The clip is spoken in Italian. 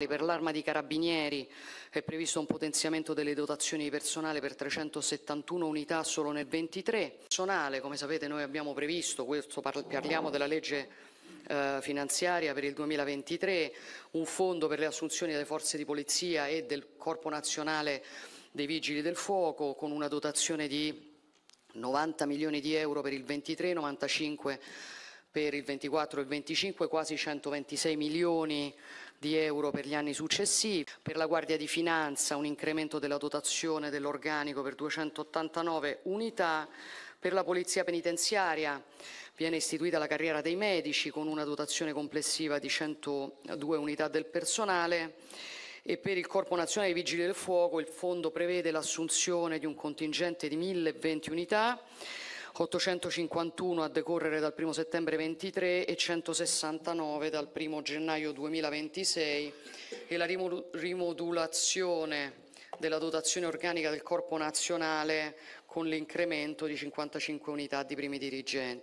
Per l'arma di carabinieri è previsto un potenziamento delle dotazioni di personale per 371 unità solo nel 23. Personale, come sapete, noi abbiamo previsto, questo parliamo della legge eh, finanziaria per il 2023, un fondo per le assunzioni delle forze di polizia e del Corpo Nazionale dei Vigili del Fuoco con una dotazione di 90 milioni di euro per il 23, 95 per il 24 e il 25, quasi 126 milioni di euro di euro per gli anni successivi, per la Guardia di Finanza un incremento della dotazione dell'organico per 289 unità, per la Polizia Penitenziaria viene istituita la carriera dei medici con una dotazione complessiva di 102 unità del personale e per il Corpo Nazionale dei Vigili del Fuoco il fondo prevede l'assunzione di un contingente di 1020 unità 851 a decorrere dal 1 settembre 23 e 169 dal 1 gennaio 2026 e la rimodulazione della dotazione organica del Corpo Nazionale con l'incremento di 55 unità di primi dirigenti.